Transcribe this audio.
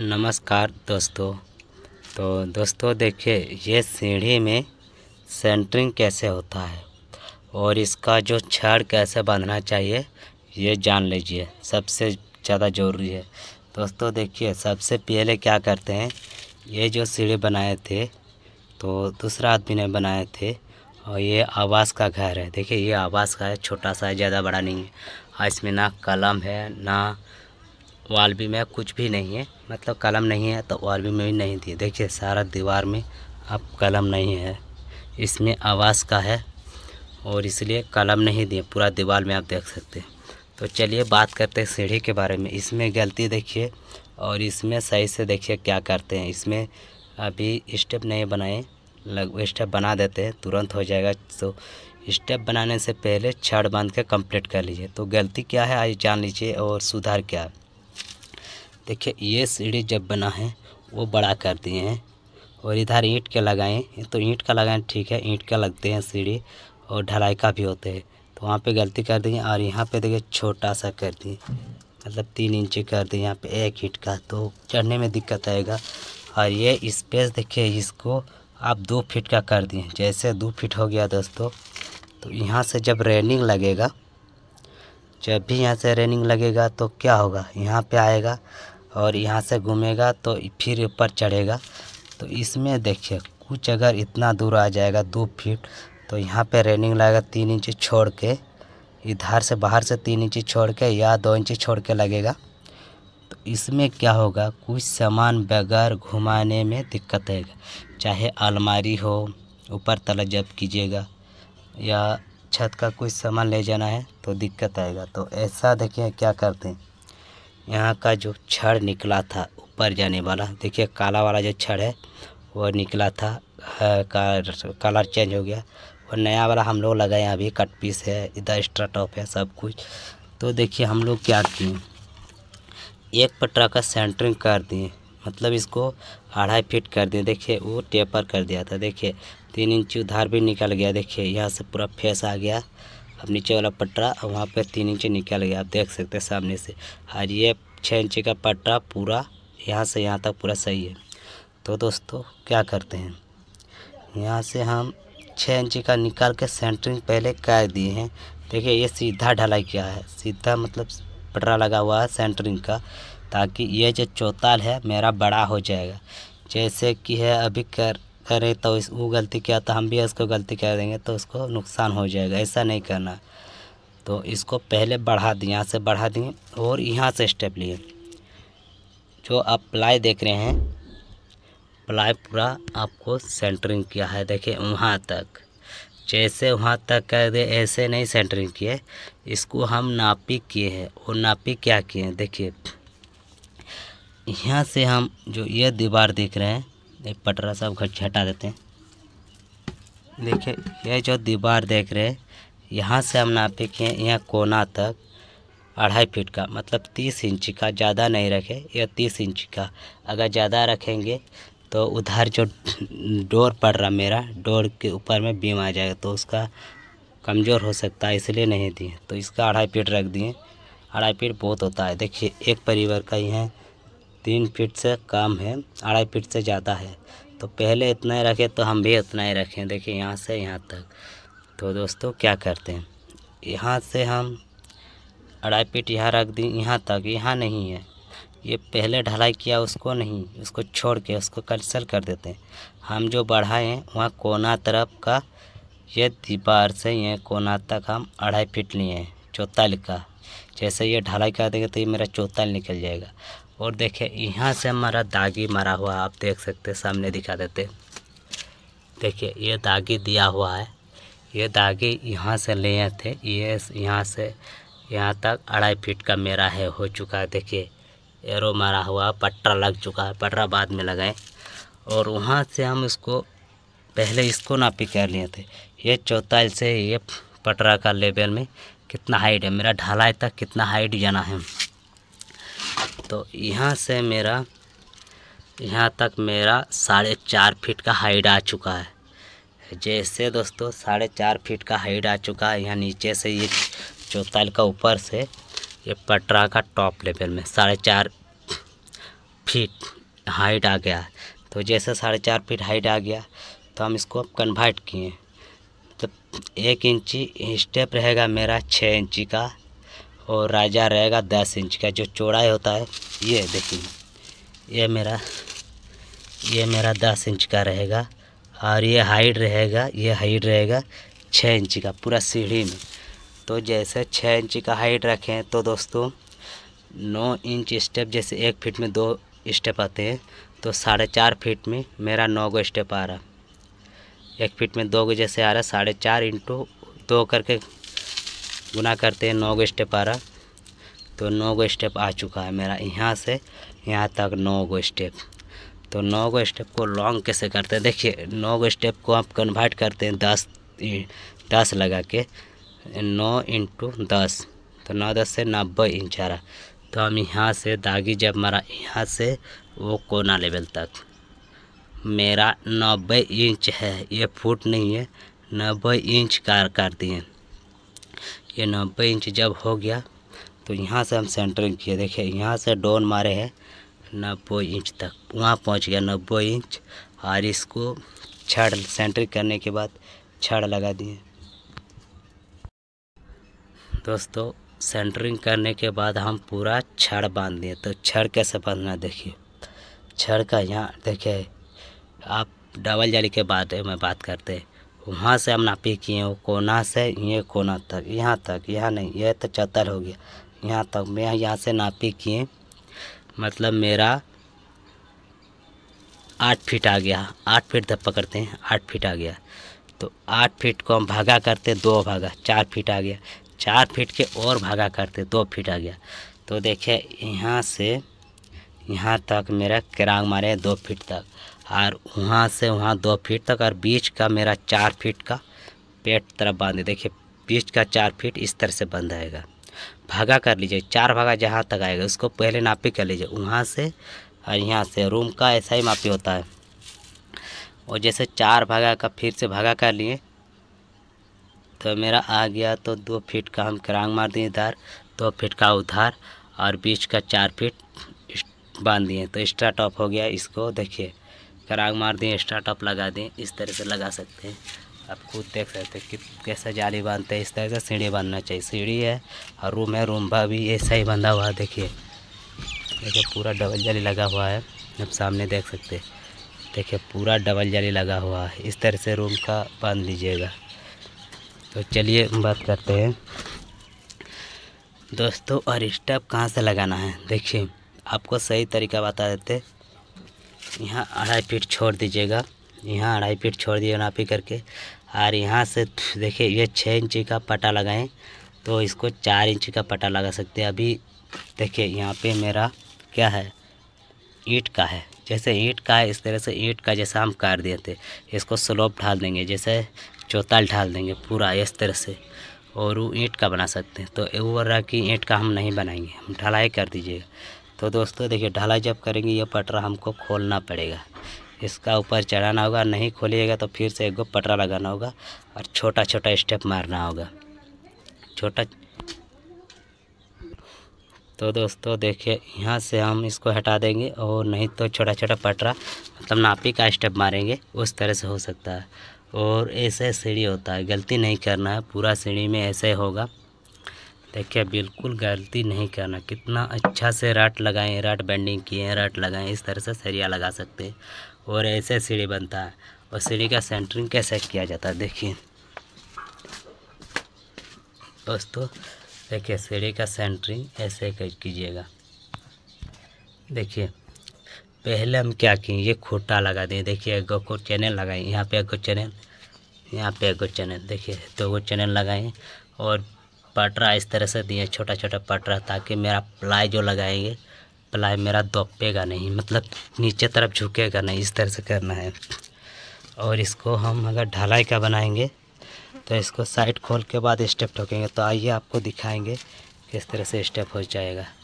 नमस्कार दोस्तों तो दोस्तों देखिए ये सीढ़ी में सेंटरिंग कैसे होता है और इसका जो छड़ कैसे बांधना चाहिए ये जान लीजिए सबसे ज़्यादा ज़रूरी है दोस्तों देखिए सबसे पहले क्या करते हैं ये जो सीढ़ी बनाए थे तो दूसरा आदमी ने बनाए थे और ये आवास का घर है देखिए ये आवास का है छोटा सा है ज़्यादा बड़ा नहीं है इसमें ना कलम है ना वाल भी में कुछ भी नहीं है मतलब कलम नहीं है तो वाल भी में भी नहीं थी देखिए सारा दीवार में अब कलम नहीं है इसमें आवाज़ का है और इसलिए कलम नहीं दिए पूरा दीवार में आप देख सकते हैं तो चलिए बात करते हैं सीढ़ी के बारे में इसमें गलती देखिए और इसमें सही से देखिए क्या करते हैं इसमें अभी स्टेप नहीं बनाए लग स्टेप बना देते हैं तुरंत हो जाएगा तो स्टेप बनाने से पहले छड़ बांध के कंप्लीट कर लीजिए तो गलती क्या है आज जान लीजिए और सुधार क्या है देखिए ये सीढ़ी जब बना है वो बड़ा कर दिए हैं और इधर ईंट के लगाएं तो ईंट का लगाएं ठीक है ईंट का लगते हैं सीढ़ी और ढलाई का भी होते हैं तो वहाँ पे गलती कर दी और यहाँ पे देखिए छोटा सा कर दिए मतलब तीन इंची कर दी यहाँ पे एक ईंट का तो चढ़ने में दिक्कत आएगा और ये स्पेस देखिए इसको आप दो फिट का कर दिए जैसे दो फिट हो गया दोस्तों तो यहाँ से जब रेनिंग लगेगा जब भी यहाँ से रेनिंग लगेगा तो क्या होगा यहाँ पर आएगा और यहाँ से घूमेगा तो फिर ऊपर चढ़ेगा तो इसमें देखिए कुछ अगर इतना दूर आ जाएगा दो फीट तो यहाँ पे रेलिंग लगेगा तीन इंच छोड़ के इधर से बाहर से तीन इंच छोड़ के या दो इंच छोड़ के लगेगा तो इसमें क्या होगा कुछ सामान बगैर घुमाने में दिक्कत आएगा चाहे अलमारी हो ऊपर तला जब कीजिएगा या छत का कुछ सामान ले जाना है तो दिक्कत आएगा तो ऐसा देखिए क्या करते हैं यहाँ का जो छड़ निकला था ऊपर जाने वाला देखिए काला वाला जो छड़ है वो निकला था कलर चेंज हो गया और नया वाला हम लोग लगाए अभी कट पीस है इधर एक्स्ट्रा टॉप है सब कुछ तो देखिए हम लोग क्या किए एक पटरा का सेंटरिंग कर दिए मतलब इसको अढ़ाई फिट कर दिए देखिए वो टेपर कर दिया था देखिए तीन इंच उधार भी निकल गया देखिए यहाँ से पूरा फेस आ गया अब नीचे वाला पटरा वहाँ पर तीन इंच निकल गया आप देख सकते हैं सामने से और ये छः इंच का पटरा पूरा यहाँ से यहाँ तक पूरा सही है तो दोस्तों क्या करते हैं यहाँ से हम छः इंच का निकाल के सेंटरिंग पहले कर दिए हैं देखिए ये सीधा ढलाई किया है सीधा मतलब पटरा लगा हुआ है सेंटरिंग का ताकि ये जो चौताल है मेरा बड़ा हो जाएगा जैसे कि है अभी कर करे तो इस वो गलती किया तो हम भी उसको गलती कर देंगे तो उसको नुकसान हो जाएगा ऐसा नहीं करना तो इसको पहले बढ़ा दिए यहाँ से बढ़ा दिए और यहाँ से स्टेप लिए जो आप प्लाई देख रहे हैं प्लाई पूरा आपको सेंटरिंग किया है देखिए वहाँ तक जैसे वहाँ तक कर दे ऐसे नहीं सेंटरिंग किए इसको हम नापी किए हैं और नापी क्या किए हैं देखिए यहाँ से हम जो ये दीवार देख रहे हैं ये पटरा सब घट हटा देते हैं देखिए ये जो दीवार देख रहे हैं यहाँ से हम नापे के यहाँ कोना तक अढ़ाई फीट का मतलब तीस इंच का ज़्यादा नहीं रखें या तीस इंच का अगर ज़्यादा रखेंगे तो उधर जो डोर पड़ रहा मेरा डोर के ऊपर में बीम आ जाएगा तो उसका कमज़ोर हो सकता है इसलिए नहीं दिए तो इसका अढ़ाई फीट रख दिए अढ़ाई फीट बहुत होता है देखिए एक परिवार का ही है तीन फीट से कम है अढ़ाई फीट से ज़्यादा है तो पहले इतना ही रखे तो हम भी उतना ही रखें देखिए यहाँ से यहाँ तक तो दोस्तों क्या करते हैं यहाँ से हम अढ़ाई फीट यहाँ रख दी यहाँ तक यहाँ नहीं है ये पहले ढलाई किया उसको नहीं उसको छोड़ के उसको कंसल कर देते हैं हम जो बढ़ाए हैं वहाँ कोना तरफ का ये दीवार से ये कोना तक हम अढ़ाई फीट लिए हैं चौताल का जैसे ये ढलाई कर देंगे तो ये मेरा चौताल निकल जाएगा और देखें यहाँ से हमारा दागी मरा हुआ आप देख सकते सामने दिखा देते देखिए ये दागी दिया हुआ है ये दागी यहाँ से लिए थे ये यहाँ से यहाँ तक अढ़ाई फीट का मेरा है हो चुका है देखिए एरो मारा हुआ पटरा लग चुका है पटरा बाद में लगाए और वहाँ से हम इसको पहले इसको नापी कर लिए थे ये चौताल से ये पटरा का लेवल में कितना हाइट है मेरा ढलाई तक कितना हाइट जाना है तो यहाँ से मेरा यहाँ तक मेरा साढ़े चार फीट का हाइट आ चुका है जैसे दोस्तों साढ़े चार फीट का हाइट आ चुका है यहाँ नीचे से ये चौताल का ऊपर से ये पटरा का टॉप लेवल में साढ़े चार फीट हाइट आ गया तो जैसे साढ़े चार फीट हाइट आ गया तो हम इसको कन्वर्ट किए तो एक इंची स्टेप रहेगा मेरा छः इंची का और राजा रहेगा दस इंच का जो चौड़ाई होता है ये देखिए ये मेरा ये मेरा दस इंच का रहेगा और ये हाइट रहेगा ये हाइट रहेगा छः इंच का पूरा सीढ़ी में तो जैसे छः इंच का हाइट रखें तो दोस्तों नौ इंच स्टेप जैसे एक फीट में दो स्टेप आते हैं तो साढ़े चार फीट में मेरा नौ गो स्टेप आ रहा एक फीट में दो गो जैसे आ रहा साढ़े चार इंटू दो करके गुना करते हैं नौ गो स्टेप आ रहा तो नौ गो स्टेप आ चुका है मेरा यहाँ से यहाँ तक नौ गो स्टेप तो नौ गो स्टेप को लॉन्ग कैसे करते हैं देखिए नौ गो स्टेप को आप कन्वर्ट करते हैं दस दस लगा के नौ इंटू दस तो नौ दस से नब्बे इंच आ रहा तो हम यहाँ से दागी जब मारा यहाँ से वो कोना लेवल तक मेरा नब्बे इंच है ये फुट नहीं है नब्बे इंच कार कर दिए ये नब्बे इंच जब हो गया तो यहाँ से हम सेंटरिंग किए देखिए यहाँ से डोन मारे हैं नब्बे इंच तक वहाँ पहुँच गया नब्बे इंच और इसको छड़ सेंटरिंग करने के बाद छड़ लगा दिए दोस्तों सेंटरिंग करने के बाद हम पूरा छड़ बांध दिए तो छड़ कैसे बांधना देखिए छड़ का यहाँ देखिए आप डबल जाली के बाद में बात करते हैं वहाँ से हम नापी किए हैं कोना से ये कोना तक यहाँ तक यहाँ नहीं यह तो चतर हो गया यहाँ तक मैं यहाँ से नापी किए मतलब मेरा आठ फीट आ गया आठ फीट धप पकड़ते हैं आठ फीट आ गया तो आठ फीट को हम भागा करते दो भागा चार फीट आ गया चार फीट के और भागा करते दो फीट आ गया तो देखिए यहाँ से यहाँ तक मेरा किरांग मारे दो फीट तक और वहाँ से वहाँ दो फीट तक और बीच का मेरा चार फीट का पेट तरफ बांधे देखिए बीच का चार फीट इस तरह से बंद आएगा भागा कर लीजिए चार भागा जहाँ तक आएगा उसको पहले नापी कर लीजिए वहाँ से और यहाँ से रूम का ऐसा ही मापी होता है और जैसे चार भागा का फिर से भागा कर लिए तो मेरा आ गया तो दो फीट का हम करांग मार दिए इधर दो फीट का उधार और बीच का चार फीट बांध दिए तो स्टार्ट ऑफ हो गया इसको देखिए कराग मार दिए स्टार्ट ऑफ लगा दें इस तरह से लगा सकते हैं आप खुद देख सकते हैं कि कैसे जाली बांधते हैं इस तरह से सीढ़ी बांधना चाहिए सीढ़ी है और रूम है रूम भा भी ऐसा ही बांधा हुआ है देखिए देखिए पूरा डबल जाली लगा हुआ है आप सामने देख सकते हैं देखिए पूरा डबल जाली लगा हुआ है इस तरह से रूम का बांध लीजिएगा तो चलिए बात करते हैं दोस्तों और स्टेप कहाँ से लगाना है देखिए आपको सही तरीका बता देते यहाँ अढ़ाई फीट छोड़ दीजिएगा यहाँ अढ़ाई फीट छोड़ दिए नापी करके और यहाँ से देखिए ये छः इंची का पटा लगाएं तो इसको चार इंची का पटा लगा सकते हैं अभी देखिए यहाँ पे मेरा क्या है ईट का है जैसे ईट का है इस तरह से ईट का जैसा हम कर दिए थे इसको स्लोप ढाल देंगे जैसे चौताल ढाल देंगे पूरा इस तरह से और वो ईंट का बना सकते हैं तो वो रहा कि ईंट का हम नहीं बनाएंगे हम ढलाई कर दीजिएगा तो दोस्तों देखिए ढलाई जब करेंगे ये पटरा हमको खोलना पड़ेगा इसका ऊपर चढ़ाना होगा नहीं खोलिएगा तो फिर से एक गो पटरा लगाना होगा और छोटा छोटा स्टेप मारना होगा छोटा तो दोस्तों देखिए यहाँ से हम इसको हटा देंगे और नहीं तो छोटा छोटा पटरा मतलब नापी का स्टेप मारेंगे उस तरह से हो सकता है और ऐसे सीढ़ी होता है गलती नहीं करना है पूरा सीढ़ी में ऐसे होगा देखिए बिल्कुल गलती नहीं करना कितना अच्छा से राट लगाएं राट बेंडिंग किए हैं राट लगाएं इस तरह से सरिया लगा सकते हैं और ऐसे सीढ़ी बनता है और सीढ़ी का सेंटरिंग कैसे किया जाता है देखिए दोस्तों देखिए सीढ़ी का सेंटरिंग ऐसे कीजिएगा देखिए पहले हम क्या किए ये खोटा लगा दें देखिए एक को चैनल लगाए यहाँ पे एगो चैनल यहाँ पे एगो चैनल देखिए दो तो गो चैनल लगाएँ और पटरा इस तरह से दिए छोटा छोटा पटरा ताकि मेरा प्लाई जो लगाएंगे प्लाई मेरा दोपेगा नहीं मतलब नीचे तरफ झुकेगा नहीं इस तरह से करना है और इसको हम अगर ढलाई का बनाएंगे तो इसको साइड खोल के बाद स्टेप ठोकेंगे तो आइए आपको दिखाएंगे किस तरह से स्टेप हो जाएगा